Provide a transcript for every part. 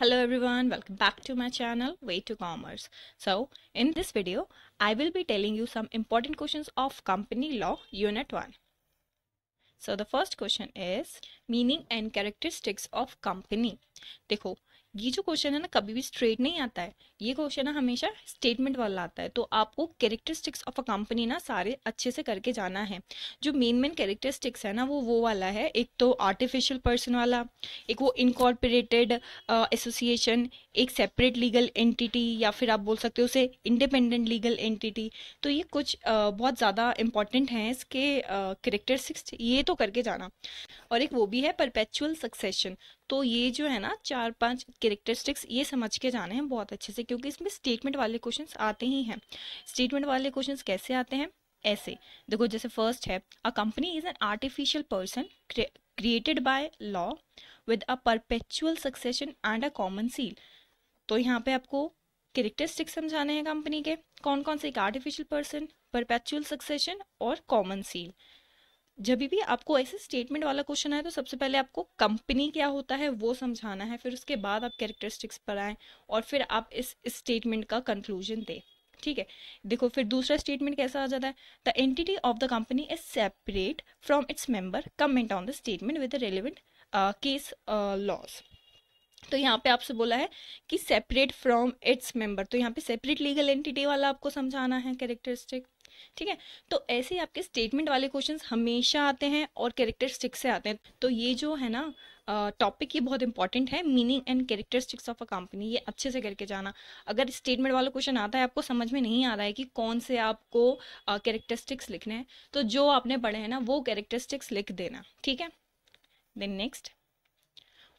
hello everyone welcome back to my channel way to commerce so in this video i will be telling you some important questions of company law unit 1 so the first question is meaning and characteristics of company देखो ये जो question है ना कभी भी straight नहीं आता है ये क्वेश्चन हमेशा स्टेटमेंट वाला आता है तो आपको कैरेक्टरिस्टिक्स ऑफ अ कंपनी ना सारे अच्छे से करके जाना है जो मेन मेन कैरेक्टरिस्टिक्स है ना वो वो वाला है एक तो आर्टिफिशियल पर्सन वाला एक वो इनकॉर्पोरेटेड एसोसिएशन uh, एक सेपरेट लीगल एंटिटी या फिर आप बोल सकते हो उसे इंडिपेंडेंट लीगल एंटिटी तो ये कुछ uh, बहुत ज़्यादा इंपॉर्टेंट हैं इसके करेक्टरिस्टिक्स uh, ये तो करके जाना और एक वो भी है परपेचुअल सक्सेशन तो ये जो है ना चार पांच कैरेक्टरिस्टिक्स ये समझ के जाने हैं बहुत अच्छे से क्योंकि इसमें स्टेटमेंट वाले क्वेश्चन आते ही हैं स्टेटमेंट वाले क्वेश्चन कैसे आते हैं ऐसे देखो जैसे फर्स्ट है a company is an artificial person created by law with a perpetual succession and a common seal तो यहाँ पे आपको कैरेक्टरिस्टिक समझाने हैं कंपनी के कौन कौन से एक आर्टिफिशियल पर्सन परपेचुअल सक्सेशन और कॉमन सील जब भी आपको ऐसे स्टेटमेंट वाला क्वेश्चन आए तो सबसे पहले आपको कंपनी क्या होता है वो समझाना है फिर उसके बाद आप कैरेक्टरिस्टिक्स पर आए और फिर आप इस स्टेटमेंट का कंक्लूजन दें ठीक है देखो फिर दूसरा स्टेटमेंट कैसा आ जाता है the entity of the company is separate from its member comment on the statement with relevant case laws तो यहाँ पे आपसे बोला है कि सेपरेट फ्रॉम इट्स मेंबर तो यहाँ पे सेपरेट लीगल एंटिटी वाला आपको समझाना है कैरेक्टरिस्टिक ठीक है तो ऐसे ही आपके स्टेटमेंट वाले क्वेश्चंस हमेशा आते हैं और कैरेक्टरिस्टिक से आते हैं तो ये जो है ना टॉपिक ये बहुत इंपॉर्टेंट है meaning and characteristics of a company ये अच्छे से करके जाना अगर स्टेटमेंट वाला क्वेश्चन आता है आपको समझ में नहीं आ रहा है कि कौन से आपको कैरेक्टरिस्टिक्स uh, लिखने हैं तो जो आपने पढ़े हैं ना वो कैरेक्टरिस्टिक्स लिख देना ठीक है then next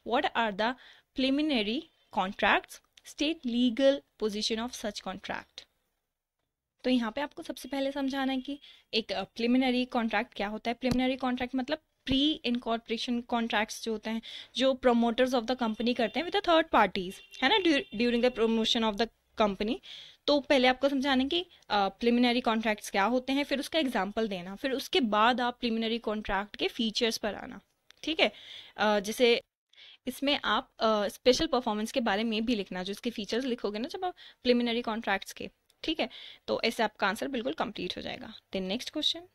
what are the preliminary contract state legal position of such contract तो यहाँ पे आपको सबसे पहले समझाना है कि एक प्रिलिमिनरी कॉन्ट्रैक्ट क्या होता है प्रिलिमिनरी कॉन्ट्रैक्ट मतलब प्री इनकॉर्पोरेशन कॉन्ट्रैक्ट्स जो होते हैं जो प्रोमोटर्स ऑफ द कंपनी करते हैं विद द थर्ड पार्टीज है ना during the promotion of the company तो पहले आपको समझाना है कि प्रिलिमिनरी कॉन्ट्रैक्ट्स क्या होते हैं फिर उसका एग्जाम्पल देना फिर उसके बाद आप प्रिलिमिनरी कॉन्ट्रैक्ट के फीचर्स पर आना ठीक है जैसे इसमें आप स्पेशल परफॉर्मेंस के बारे में भी लिखना जो इसके फीचर्स लिखोगे ना जब आप प्रिलिमिनरी कॉन्ट्रैक्ट्स के ठीक है तो ऐसे आपका आंसर बिल्कुल कंप्लीट हो जाएगा then next question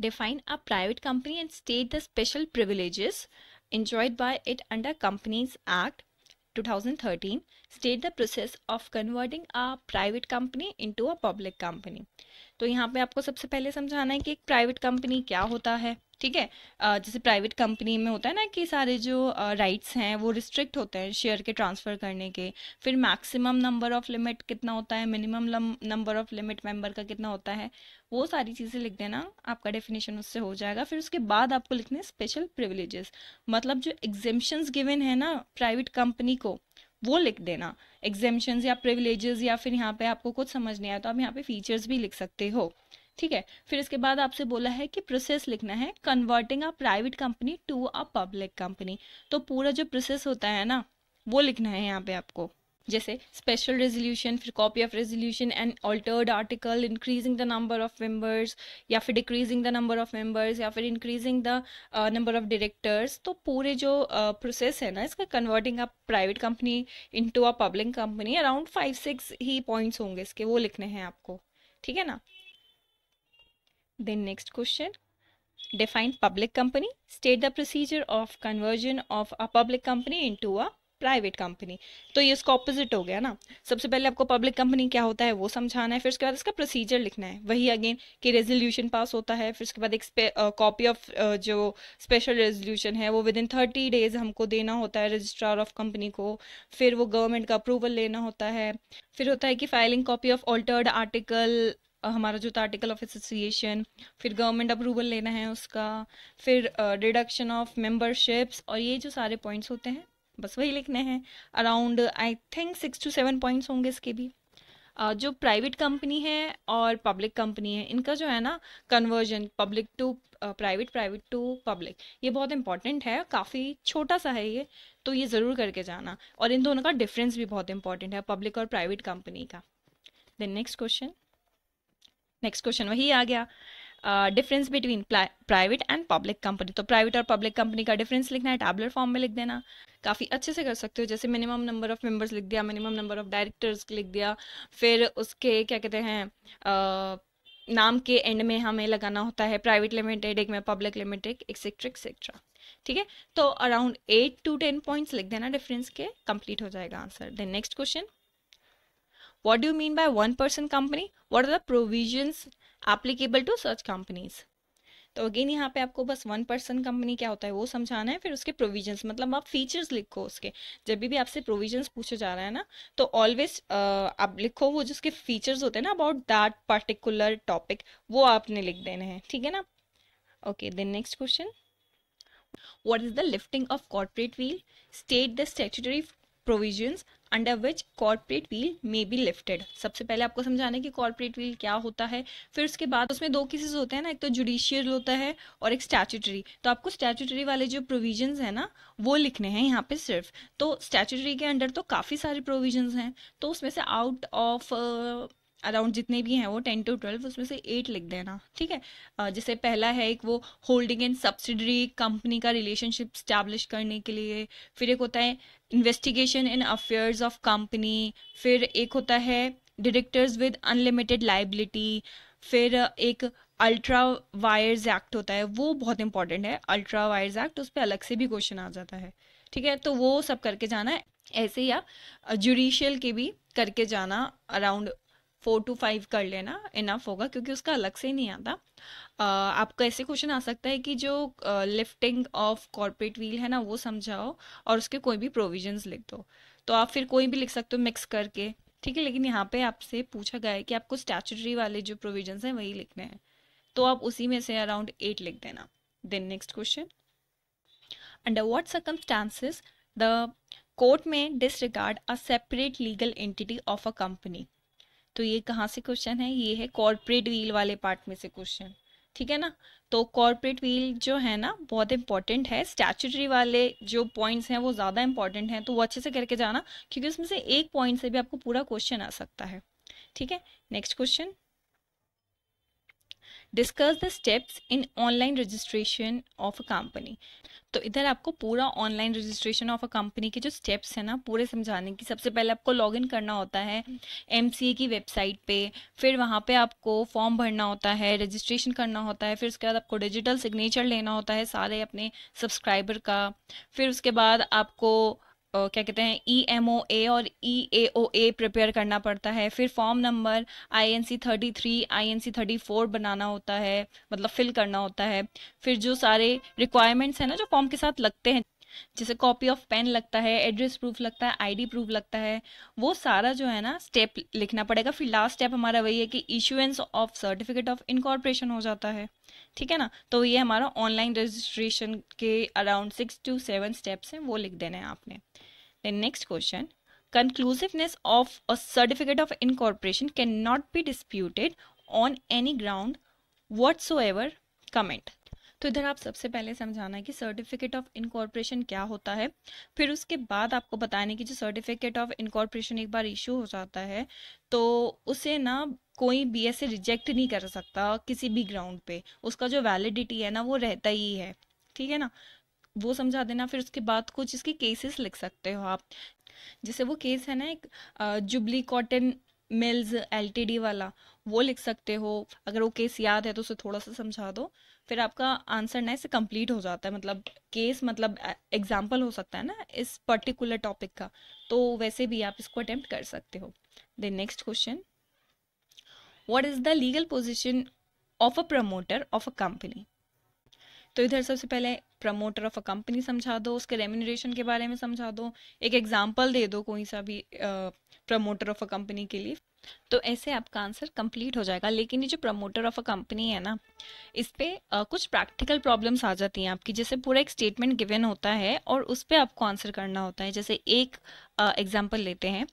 define a private company and state the special privileges enjoyed by it under companies act 2013 state the process of converting a private company into a public company तो यहां पे आपको सबसे पहले समझाना है कि एक प्राइवेट कंपनी क्या होता है ठीक है जैसे प्राइवेट कंपनी में होता है ना कि सारे जो राइट्स हैं वो रिस्ट्रिक्ट होते हैं शेयर के ट्रांसफ़र करने के फिर मैक्सिमम नंबर ऑफ़ लिमिट कितना होता है minimum number of limit member का कितना होता है वो सारी चीज़ें लिख देना आपका डेफिनेशन उससे हो जाएगा फिर उसके बाद आपको लिखने स्पेशल प्रिविलेजेस मतलब जो एग्जेम्पन्स गिवन है ना प्राइवेट कंपनी को वो लिख देना एग्जेम्पन्स या प्रिविलेजेस या फिर यहाँ पे आपको कुछ समझ नहीं आया तो आप यहाँ पे फीचर्स भी लिख सकते हो ठीक है फिर इसके बाद आपसे बोला है कि प्रोसेस लिखना है converting a private company to a public company तो पूरा जो प्रोसेस होता है ना वो लिखना है यहाँ पे आपको जैसे स्पेशल रेजोल्यूशन फिर copy of resolution and altered article increasing the number of members या फिर decreasing the number of members या फिर increasing the number of directors तो पूरे जो प्रोसेस uh, है ना इसका converting a private company into a public company around five six ही पॉइंट्स होंगे इसके वो लिखने हैं आपको ठीक है ना Then next question. Define public company. State the procedure of conversion of a public company into a private company तो ये इसका ऑपोजिट हो गया ना सबसे पहले आपको पब्लिक कंपनी क्या होता है वो समझाना है फिर उसके बाद इसका प्रोसीजर लिखना है वही अगेन कि रेजोल्यूशन पास होता है फिर उसके बाद एक कॉपी ऑफ जो स्पेशल रेजोल्यूशन है वो विद इन थर्टी डेज हमको देना होता है रजिस्ट्रार ऑफ कंपनी को फिर वो गवर्नमेंट का अप्रूवल लेना होता है फिर होता है कि filing copy of altered article हमारा जो था आर्टिकल ऑफ एसोसिएशन फिर गवर्नमेंट अप्रूवल लेना है उसका फिर डिडक्शन ऑफ मेंबरशिप्स और ये जो सारे पॉइंट्स होते हैं बस वही लिखने हैं around I think six to seven points होंगे इसके भी uh, जो प्राइवेट कंपनी है और पब्लिक कंपनी है इनका जो है ना conversion public to private private to public ये बहुत इंपॉर्टेंट है काफ़ी छोटा सा है ये तो ये ज़रूर करके जाना और इन दोनों का डिफरेंस भी बहुत इंपॉर्टेंट है पब्लिक और प्राइवेट कंपनी का then next question next question वही आ गया difference between private and public company तो प्राइवेट और पब्लिक कंपनी का डिफरेंस लिखना है टैबलेट फॉर्म में लिख देना काफ़ी अच्छे से कर सकते हो जैसे मिनिमम नंबर ऑफ मेंबर्स लिख दिया मिनिमम नंबर ऑफ डायरेक्टर्स लिख दिया फिर उसके क्या कहते हैं नाम के एंड में हमें लगाना होता है प्राइवेट लिमिटेड एक में पब्लिक लिमिटेड एक्सेट्रा एक्सेट्रा ठीक है तो around eight to ten points लिख देना डिफरेंस के कंप्लीट हो जाएगा answer then next question What do you mean by one person company? What are the provisions applicable to such companies? तो again यहाँ पे आपको बस वन पर्सन कंपनी क्या होता है वो समझाना है फिर उसके प्रोविजंस मतलब आप फीचर्स लिखो उसके जब भी, भी आपसे प्रोविजंस पूछे जा रहा है ना तो ऑलवेज आप लिखो वो जो उसके फीचर्स होते हैं ना अबाउट दैट पर्टिकुलर टॉपिक वो आपने लिख देने हैं ठीक है ना okay then next question what is the lifting of corporate veil state the statutory provisions under which corporate veil may be lifted सबसे पहले आपको समझाना है कि कॉर्पोरेट व्हील क्या होता है फिर उसके बाद उसमें दो केसेस होते हैं ना एक तो जुडिशियल होता है और एक स्टैचुटरी तो आपको स्टैचुटरी वाले जो प्रोविजन है ना वो लिखने हैं यहाँ पे सिर्फ तो स्टैचुटरी के अंडर तो काफ़ी सारे प्रोविजन हैं तो उसमें से आउट ऑफ अराउंड जितने भी हैं वो टेन टू ट्वेल्व उसमें से एट लिख देना ठीक है जैसे पहला है एक वो होल्डिंग एंड सब्सिडरी कंपनी का रिलेशनशिप स्टैब्लिश करने के लिए फिर एक होता है investigation in affairs of company फिर एक होता है डायरेक्टर्स विद अनलिमिटेड लाइबिलिटी फिर एक अल्ट्रा वायर्स एक्ट होता है वो बहुत इंपॉर्टेंट है अल्ट्रा वायर्स एक्ट उस पर अलग से भी क्वेश्चन आ जाता है ठीक है तो वो सब करके जाना है ऐसे ही आप जुडिशियल के भी करके जाना अराउंड फोर टू फाइव कर लेना इनफ होगा क्योंकि उसका अलग से नहीं आता uh, आपका ऐसे क्वेश्चन आ सकता है कि जो लिफ्टिंग ऑफ कॉर्पोरेट व्हील है ना वो समझाओ और उसके कोई भी प्रोविजंस लिख दो तो आप फिर कोई भी लिख सकते हो मिक्स करके ठीक है लेकिन यहाँ पे आपसे पूछा गया है कि आपको स्टैचुटरी वाले जो प्रोविजंस हैं वही लिखने हैं तो आप उसी में से अराउंड एट लिख देना then next question under what circumstances the court may disregard a separate legal entity of a company तो ये कहाँ से क्वेश्चन है ये है कॉर्पोरेट व्हील वाले पार्ट में से क्वेश्चन ठीक है ना तो कॉर्पोरेट व्हील जो है ना बहुत इंपॉर्टेंट है स्टैचुटरी वाले जो पॉइंट्स हैं वो ज़्यादा इंपॉर्टेंट हैं तो वो अच्छे से करके जाना क्योंकि उसमें से एक पॉइंट से भी आपको पूरा क्वेश्चन आ सकता है ठीक है next question discuss the steps in online registration of a company तो इधर आपको पूरा online registration of a company के जो स्टेप्स हैं ना पूरे समझाने की सबसे पहले आपको लॉगिन करना होता है एम की वेबसाइट पे फिर वहाँ पे आपको फॉर्म भरना होता है रजिस्ट्रेशन करना होता है फिर उसके बाद आपको डिजिटल सिग्नेचर लेना होता है सारे अपने सब्सक्राइबर का फिर उसके बाद आपको Uh, क्या कहते हैं ई एम ओ ए और ई ए ओ ए प्रिपेयर करना पड़ता है फिर form number I N C thirty three I N C thirty four बनाना होता है मतलब फिल करना होता है फिर जो सारे रिक्वायरमेंट्स हैं ना जो फॉर्म के साथ लगते हैं जैसे कॉपी ऑफ पेन लगता है एड्रेस प्रूफ लगता है आईडी प्रूफ लगता है वो सारा जो है ना स्टेप लिखना पड़ेगा फिर लास्ट स्टेप हमारा वही है कि issuance of certificate of incorporation हो जाता है ठीक है ना तो ये हमारा ऑनलाइन रजिस्ट्रेशन के around six to seven steps हैं वो लिख देना है आपने then next question conclusiveness a certificate of incorporation can not be disputed on any ground ground ever comment तो इधर आप सबसे पहले समझाना है कि सर्टिफिकेट ऑफ इनकॉर्पोरेशन क्या होता है फिर उसके बाद आपको बताने की जो सर्टिफिकेट ऑफ इनकॉर्पोरेशन एक बार इशू हो जाता है तो उसे ना कोई बी एस रिजेक्ट नहीं कर सकता किसी भी ग्राउंड पे उसका जो वैलिडिटी है ना वो रहता ही है ठीक है ना वो समझा देना फिर उसके बाद कुछ इसके केसेस लिख सकते हो आप जैसे वो केस है ना एक जुबली कॉटन मिल्स एलटीडी वाला वो लिख सकते हो अगर वो केस याद है तो उसे थोड़ा सा समझा दो फिर आपका आंसर ना इसे कंप्लीट हो जाता है मतलब केस मतलब एग्जाम्पल हो सकता है ना इस पर्टिकुलर टॉपिक का तो वैसे भी आप इसको अटेम्प्ट कर सकते हो then next question what is the legal position of a promoter of a company तो इधर सबसे पहले प्रमोटर ऑफ अ कंपनी समझा दो उसके रेम्यूनरेशन के बारे में समझा दो एक एग्जाम्पल दे दो कोई सा भी प्रमोटर ऑफ अ कंपनी के लिए तो ऐसे आपका आंसर कंप्लीट हो जाएगा लेकिन ये जो प्रमोटर ऑफ अ कंपनी है ना इस पर कुछ प्रैक्टिकल प्रॉब्लम्स आ जाती हैं आपकी जैसे पूरा एक स्टेटमेंट गिवन होता है और उस पर आपको आंसर करना होता है जैसे एक एग्जाम्पल लेते हैं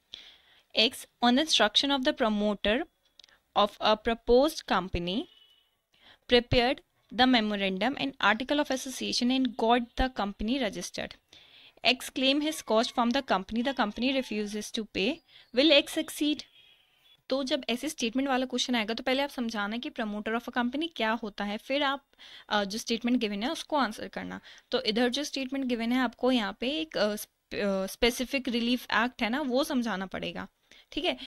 X on instruction of the promoter of a propose company prepared the memorandum and article of association and got the company registered X claim his cost from the company the company refuse to pay will X exceed तो जब ऐसे statement वाला question आएगा तो पहले आप समझाना कि प्रमोटर ऑफ अ कंपनी क्या होता है फिर आप जो स्टेटमेंट गिवन है उसको आंसर करना तो इधर जो स्टेटमेंट गिवन है आपको यहाँ पे एक स्पेसिफिक रिलीफ एक्ट है ना वो समझाना पड़ेगा ठीक है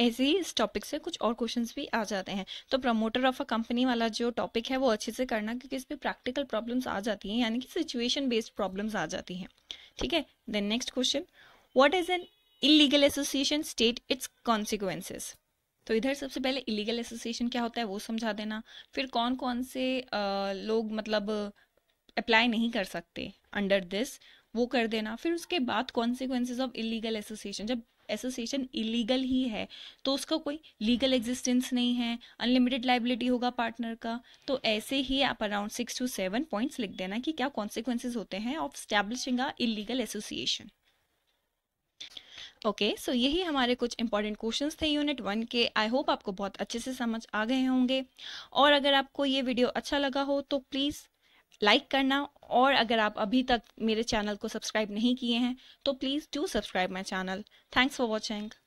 ऐसे ही इस टॉपिक से कुछ और क्वेश्चंस भी आ जाते हैं तो प्रमोटर ऑफ अ कंपनी वाला जो टॉपिक है वो अच्छे से करना क्योंकि इस पर प्रैक्टिकल प्रॉब्लम्स आ जाती हैं यानी कि सिचुएशन बेस्ड प्रॉब्लम्स आ जाती हैं ठीक है then next question what is an illegal association state its consequences तो इधर सबसे पहले इलीगल एसोसिएशन क्या होता है वो समझा देना फिर कौन कौन से आ, लोग मतलब अप्लाई नहीं कर सकते अंडर दिस वो कर देना फिर उसके बाद कॉन्सिक्वेंसेज ऑफ इलीगल एसोसिएशन जब एसोसिएशन इलीगल ही है तो उसका कोई लीगल एग्जिस्टेंस नहीं है अनलिमिटेड लाइबिलिटी होगा पार्टनर का तो ऐसे ही आप around six to seven points लिख देना कि क्या कॉन्सिक्वेंसेज होते हैं of establishing a illegal association okay okay, so so यही हमारे कुछ इंपॉर्टेंट क्वेश्चंस थे यूनिट वन के आई होप आपको बहुत अच्छे से समझ आ गए होंगे और अगर आपको ये वीडियो अच्छा लगा हो तो प्लीज़ लाइक करना और अगर आप अभी तक मेरे चैनल को सब्सक्राइब नहीं किए हैं तो please do subscribe my channel thanks for watching